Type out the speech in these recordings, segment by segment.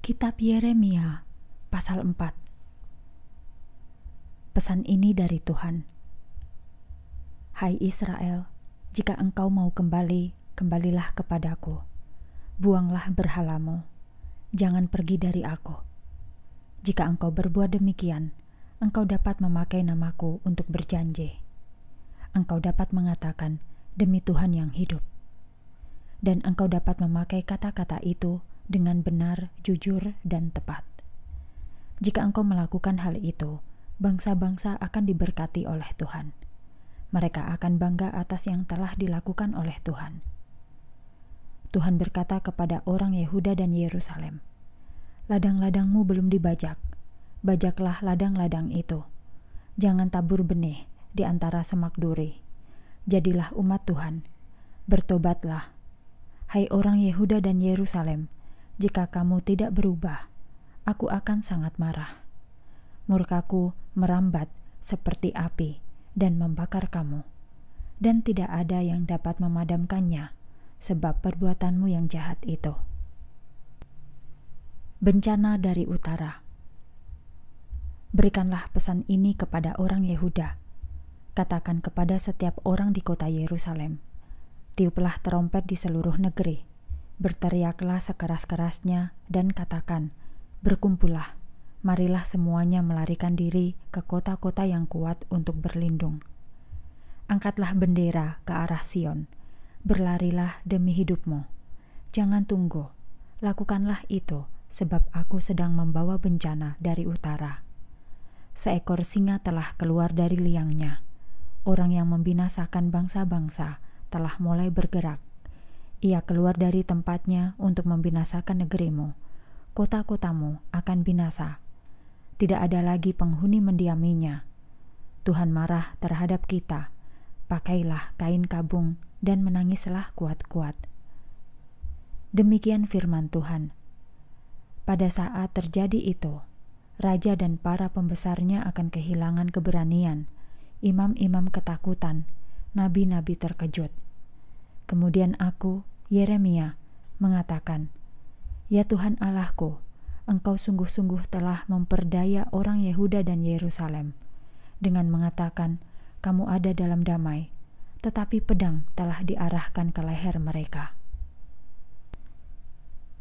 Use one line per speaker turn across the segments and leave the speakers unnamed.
Kitab Yeremia pasal 4 Pesan ini dari Tuhan Hai Israel, jika engkau mau kembali, kembalilah kepadaku. Buanglah berhalamu, jangan pergi dari aku. Jika engkau berbuat demikian, engkau dapat memakai namaku untuk berjanji. Engkau dapat mengatakan, demi Tuhan yang hidup. Dan engkau dapat memakai kata-kata itu dengan benar, jujur, dan tepat. Jika engkau melakukan hal itu, bangsa-bangsa akan diberkati oleh Tuhan. Mereka akan bangga atas yang telah dilakukan oleh Tuhan. Tuhan berkata kepada orang Yehuda dan Yerusalem, "Ladang-ladangmu belum dibajak. Bajaklah ladang-ladang itu. Jangan tabur benih di antara semak duri. Jadilah umat Tuhan. Bertobatlah. Hai orang Yehuda dan Yerusalem, jika kamu tidak berubah, aku akan sangat marah. Murkaku merambat seperti api dan membakar kamu, dan tidak ada yang dapat memadamkannya sebab perbuatanmu yang jahat itu. Bencana dari utara. Berikanlah pesan ini kepada orang Yehuda. Katakan kepada setiap orang di kota Yerusalem, tiuplah terompet di seluruh negeri berteriaklah sekeras-kerasnya dan katakan, "Berkumpullah, marilah semuanya melarikan diri ke kota-kota yang kuat untuk berlindung. Angkatlah bendera ke arah Sion, berlarilah demi hidupmu. Jangan tunggu, lakukanlah itu, sebab aku sedang membawa bencana dari utara." Seekor singa telah keluar dari liangnya. Orang yang membinasakan bangsa-bangsa telah mulai bergerak ia keluar dari tempatnya untuk membinasakan negerimu. Kota-kotamu akan binasa. Tidak ada lagi penghuni mendiaminya. Tuhan marah terhadap kita. Pakailah kain kabung dan menangislah kuat-kuat. Demikian firman Tuhan. Pada saat terjadi itu, raja dan para pembesarnya akan kehilangan keberanian, imam-imam ketakutan, nabi-nabi terkejut Kemudian aku, Yeremia, mengatakan, "Ya Tuhan Allahku, Engkau sungguh-sungguh telah memperdaya orang Yehuda dan Yerusalem dengan mengatakan, 'Kamu ada dalam damai,' tetapi pedang telah diarahkan ke leher mereka."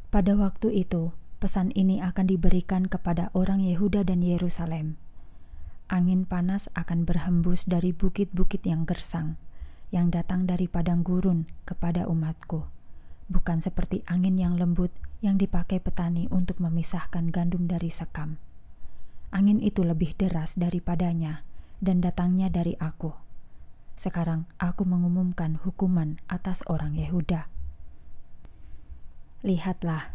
Pada waktu itu, pesan ini akan diberikan kepada orang Yehuda dan Yerusalem. Angin panas akan berhembus dari bukit-bukit yang gersang yang datang dari padang gurun kepada umatku, bukan seperti angin yang lembut yang dipakai petani untuk memisahkan gandum dari sekam. Angin itu lebih deras daripadanya dan datangnya dari aku. Sekarang aku mengumumkan hukuman atas orang Yehuda. Lihatlah,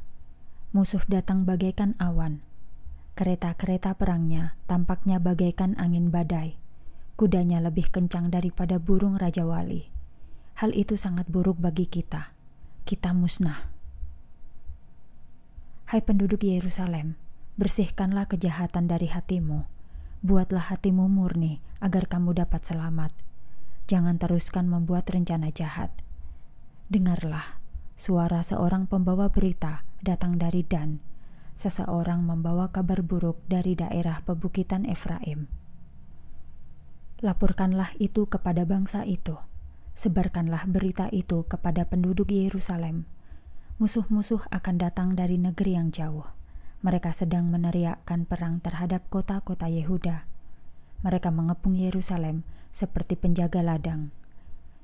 musuh datang bagaikan awan. Kereta-kereta perangnya tampaknya bagaikan angin badai kudanya lebih kencang daripada burung Raja Wali. Hal itu sangat buruk bagi kita. Kita musnah. Hai penduduk Yerusalem, bersihkanlah kejahatan dari hatimu. Buatlah hatimu murni agar kamu dapat selamat. Jangan teruskan membuat rencana jahat. Dengarlah, suara seorang pembawa berita datang dari Dan. Seseorang membawa kabar buruk dari daerah pebukitan Efraim. Laporkanlah itu kepada bangsa itu. Sebarkanlah berita itu kepada penduduk Yerusalem. Musuh-musuh akan datang dari negeri yang jauh. Mereka sedang meneriakkan perang terhadap kota-kota Yehuda. Mereka mengepung Yerusalem seperti penjaga ladang.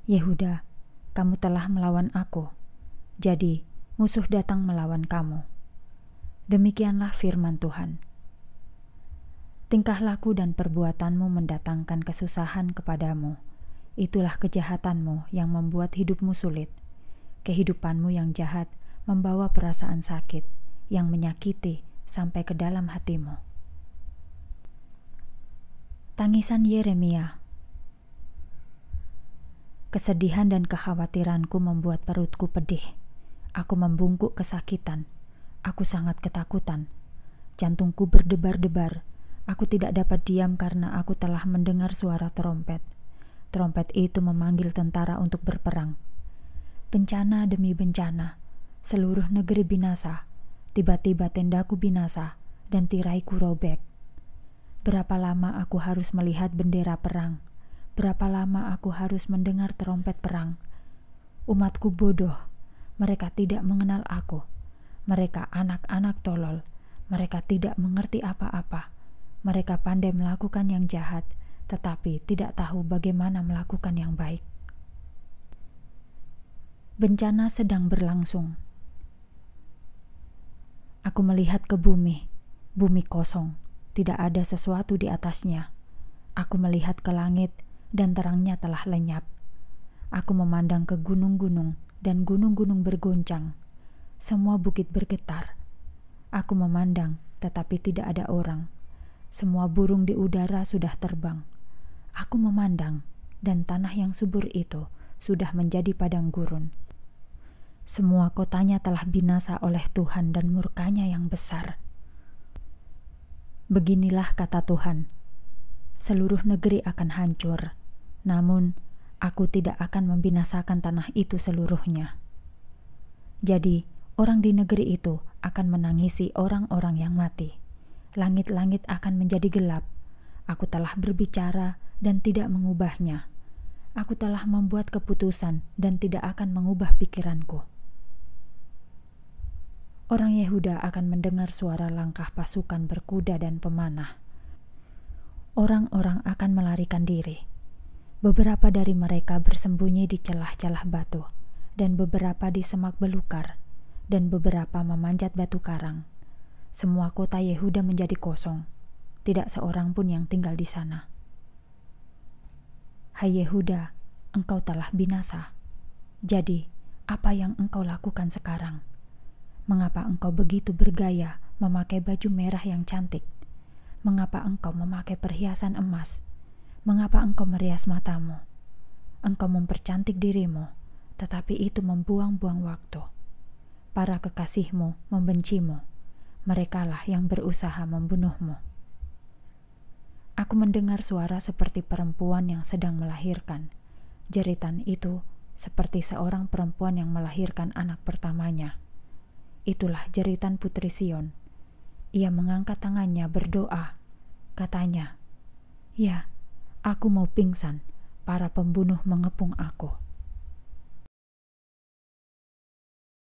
Yehuda, kamu telah melawan aku. Jadi, musuh datang melawan kamu. Demikianlah firman Tuhan. Tingkah laku dan perbuatanmu mendatangkan kesusahan kepadamu. Itulah kejahatanmu yang membuat hidupmu sulit. Kehidupanmu yang jahat membawa perasaan sakit yang menyakiti sampai ke dalam hatimu. Tangisan Yeremia Kesedihan dan kekhawatiranku membuat perutku pedih. Aku membungkuk kesakitan. Aku sangat ketakutan. Jantungku berdebar-debar Aku tidak dapat diam karena aku telah mendengar suara trompet. Trompet itu memanggil tentara untuk berperang. Bencana demi bencana, seluruh negeri binasa. Tiba-tiba tendaku binasa dan tiraiku robek. Berapa lama aku harus melihat bendera perang? Berapa lama aku harus mendengar trompet perang? Umatku bodoh, mereka tidak mengenal aku. Mereka anak-anak tolol, mereka tidak mengerti apa-apa mereka pandai melakukan yang jahat, tetapi tidak tahu bagaimana melakukan yang baik. Bencana sedang berlangsung. Aku melihat ke bumi, bumi kosong, tidak ada sesuatu di atasnya. Aku melihat ke langit, dan terangnya telah lenyap. Aku memandang ke gunung-gunung, dan gunung-gunung bergoncang. Semua bukit bergetar. Aku memandang, tetapi tidak ada orang. Semua burung di udara sudah terbang. Aku memandang, dan tanah yang subur itu sudah menjadi padang gurun. Semua kotanya telah binasa oleh Tuhan dan murkanya yang besar. Beginilah kata Tuhan, seluruh negeri akan hancur, namun aku tidak akan membinasakan tanah itu seluruhnya. Jadi, orang di negeri itu akan menangisi orang-orang yang mati langit-langit akan menjadi gelap. Aku telah berbicara dan tidak mengubahnya. Aku telah membuat keputusan dan tidak akan mengubah pikiranku. Orang Yehuda akan mendengar suara langkah pasukan berkuda dan pemanah. Orang-orang akan melarikan diri. Beberapa dari mereka bersembunyi di celah-celah batu, dan beberapa di semak belukar, dan beberapa memanjat batu karang. Semua kota Yehuda menjadi kosong. Tidak seorang pun yang tinggal di sana. Hai Yehuda, engkau telah binasa. Jadi, apa yang engkau lakukan sekarang? Mengapa engkau begitu bergaya memakai baju merah yang cantik? Mengapa engkau memakai perhiasan emas? Mengapa engkau merias matamu? Engkau mempercantik dirimu, tetapi itu membuang-buang waktu. Para kekasihmu membencimu merekalah yang berusaha membunuhmu. Aku mendengar suara seperti perempuan yang sedang melahirkan. Jeritan itu seperti seorang perempuan yang melahirkan anak pertamanya. Itulah jeritan Putri Sion. Ia mengangkat tangannya berdoa. Katanya, "Ya, aku mau pingsan. Para pembunuh mengepung aku."